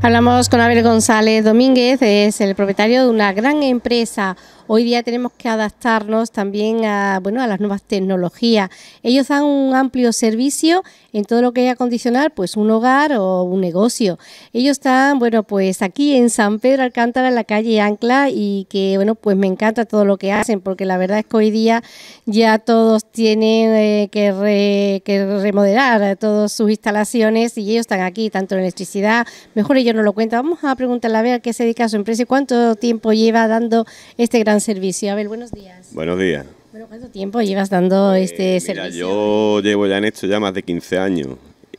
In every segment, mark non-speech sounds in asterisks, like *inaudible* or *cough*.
Hablamos con Abel González Domínguez, es el propietario de una gran empresa hoy día tenemos que adaptarnos también a, bueno, a las nuevas tecnologías. Ellos dan un amplio servicio en todo lo que es acondicionar pues un hogar o un negocio. Ellos están, bueno, pues aquí en San Pedro Alcántara, en la calle Ancla y que, bueno, pues me encanta todo lo que hacen porque la verdad es que hoy día ya todos tienen eh, que, que remodelar todas sus instalaciones y ellos están aquí, tanto en electricidad, mejor ellos no lo cuentan. Vamos a preguntarle a ver a qué se dedica su empresa y cuánto tiempo lleva dando este gran servicio. Abel, buenos días. Buenos días. ¿cuánto tiempo llevas dando pues, este Yo llevo ya en esto ya más de 15 años.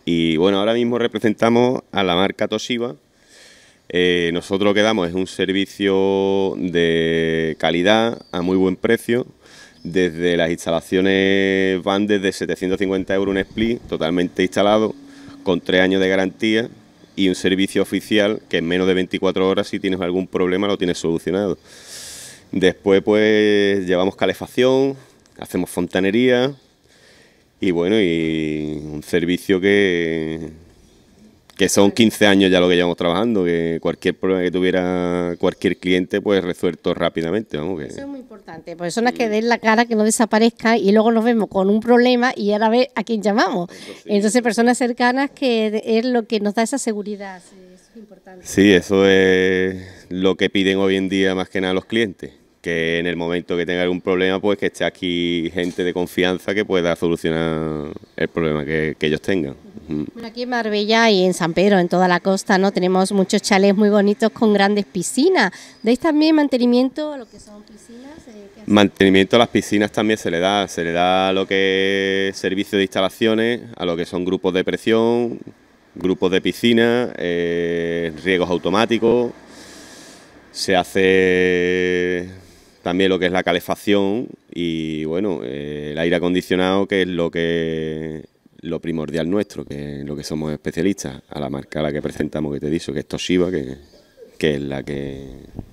Y bueno, ahora mismo representamos a la marca Toshiba. Eh, nosotros lo que damos es un servicio de calidad a muy buen precio. Desde las instalaciones van desde 750 euros un split totalmente instalado, con tres años de garantía y un servicio oficial que en menos de 24 horas si tienes algún problema lo tienes solucionado. Después pues llevamos calefacción, hacemos fontanería y bueno, y un servicio que, que son 15 años ya lo que llevamos trabajando, que cualquier problema que tuviera cualquier cliente pues resuelto rápidamente. Vamos, que... Eso es muy importante, pues, personas que den la cara, que no desaparezca y luego nos vemos con un problema y la ver a quién llamamos. Entonces personas cercanas que es lo que nos da esa seguridad, Sí, eso es lo que piden hoy en día más que nada los clientes que en el momento que tenga algún problema, pues que esté aquí gente de confianza que pueda solucionar el problema que, ellos tengan. Bueno, aquí en Marbella y en San Pedro, en toda la costa, ¿no? Tenemos muchos chalets muy bonitos con grandes piscinas. ¿Deis también mantenimiento a lo que son piscinas? Eh, mantenimiento a las piscinas también se le da. Se le da a lo que es servicio de instalaciones, a lo que son grupos de presión, grupos de piscina, eh, riegos automáticos. Se hace también lo que es la calefacción y bueno, eh, el aire acondicionado, que es lo que lo primordial nuestro, que es lo que somos especialistas, a la marca a la que presentamos que te he que es Toshiba, que, que es la que,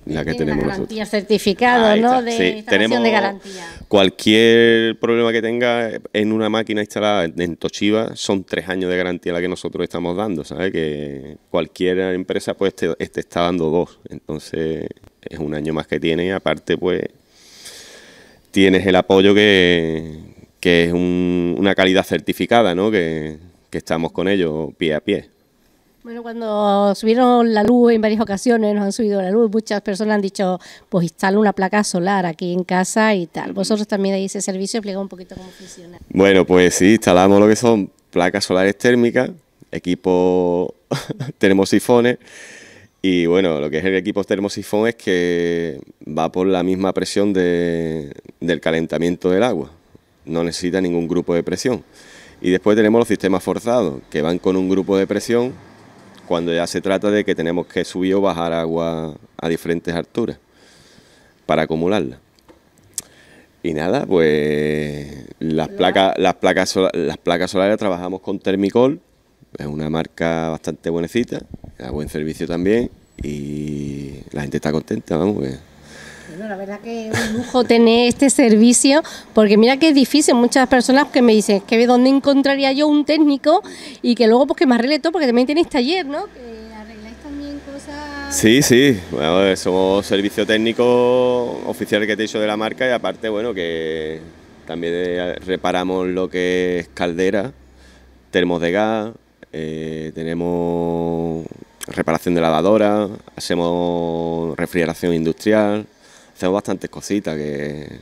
la que tenemos nosotros. garantía certificada, certificado, ¿no? De sí, tenemos de garantía. Cualquier problema que tenga en una máquina instalada en Toshiba, son tres años de garantía la que nosotros estamos dando, ¿sabes? Que cualquier empresa pues te, está dando dos, entonces es un año más que tiene y aparte pues tienes el apoyo que, que es una calidad certificada, ¿no? Que, que estamos con ellos pie a pie. Bueno, cuando subieron la luz en varias ocasiones, nos han subido la luz, muchas personas han dicho, pues instala una placa solar aquí en casa y tal. Vosotros también hay ese servicio, explica un poquito cómo funciona. Bueno, pues sí, instalamos lo que son placas solares térmicas, equipos *laughs* termosifones y bueno, lo que es el equipo termosifón es que va por la misma presión de, del calentamiento del agua, no necesita ningún grupo de presión. Y después tenemos los sistemas forzados, que van con un grupo de presión cuando ya se trata de que tenemos que subir o bajar agua a diferentes alturas para acumularla. Y nada, pues las placas, las placas, solares trabajamos con Termicol, es una marca bastante buenecita, da buen servicio también y la gente está contenta, vamos. Que la verdad que es un lujo *laughs* tener este servicio, porque mira que es difícil, muchas personas que me dicen, que dónde encontraría yo un técnico y que luego pues que me arregle todo, porque también tenéis este taller, ¿no? Que arregláis también cosas... Sí, sí, bueno, eh, somos servicio técnico oficial que te hecho de la marca y aparte, bueno, que también eh, reparamos lo que es caldera, termos de gas, eh, tenemos reparación de lavadora, hacemos refrigeración industrial, hacemos bastantes cositas que...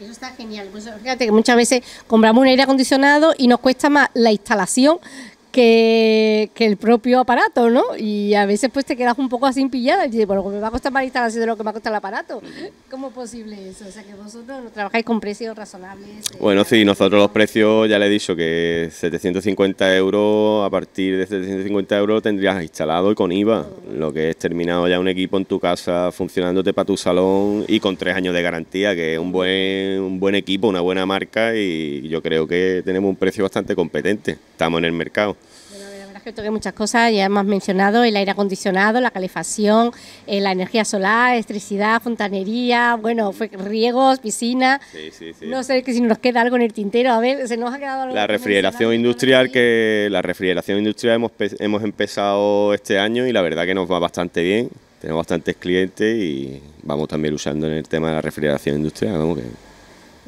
Eso está genial. Pues fíjate que muchas veces compramos un aire acondicionado y nos cuesta más la instalación que, el propio aparato, ¿no? Y a veces pues te quedas un poco así pillada y dices, bueno, pues me va a costar más instalación de lo que me va a costar el aparato. ¿Cómo es posible eso? O sea, que vosotros trabajáis con precios razonables. Eh. bueno, sí, nosotros los precios, ya le he dicho que 750 euros, a partir de 750 euros tendrías instalado y con IVA, lo que es terminado ya un equipo en tu casa, funcionándote para tu salón y con tres años de garantía, que es un buen, un buen equipo, una buena marca y yo creo que tenemos un precio bastante competente. Estamos en el mercado que muchas cosas, ya hemos mencionado el aire acondicionado, la calefacción, eh, la energía solar, electricidad, fontanería, bueno, fue riegos, piscina. No sé que si nos queda algo en el tintero, a ver, se nos ha quedado algo. La refrigeración industrial que la refrigeración industrial hemos, hemos empezado este año y la verdad que nos va bastante bien. Tenemos bastantes clientes y vamos también usando en el tema de la refrigeración industrial, que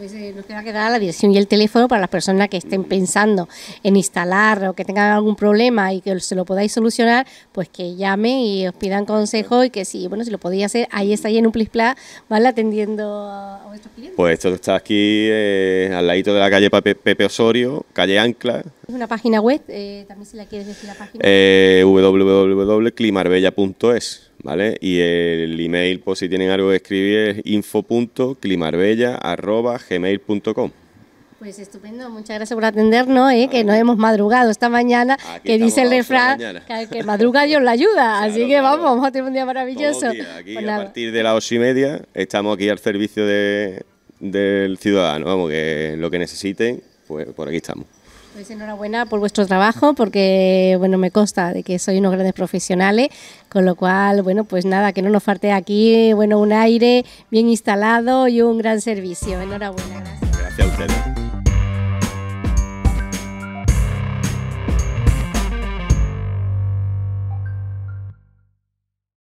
pues, eh, nos queda quedar la dirección y el teléfono para las personas que estén pensando en instalar o que tengan algún problema y que se lo podáis solucionar, pues que llame y os pidan consejo y que si, bueno, si lo podéis hacer, ahí está ahí en un plisplá ¿vale? Atendiendo a vuestros clientes. Pues esto está aquí eh, al ladito de la calle Pepe, Osorio, calle Ancla. Es una página web, eh, también si la quieres decir la página. www.climarbella.es ¿vale? Y el email, por si tienen algo que escribir, es info.climarbella.gmail.com. Pues estupendo, muchas gracias por atendernos, ¿eh? que nos hemos madrugado esta mañana, que dice el refrán, que, madruga Dios la ayuda, así que vamos, vamos a tener un día maravilloso. Pues a partir de las ocho y media estamos aquí al servicio del ciudadano, vamos, que lo que necesiten, pues por aquí estamos. Pues enhorabuena por vuestro trabajo, porque bueno, me consta de que sois unos grandes profesionales, con lo cual, bueno, pues nada, que no nos falte aquí, bueno, un aire bien instalado y un gran servicio. Enhorabuena. Gracias, gracias a ustedes.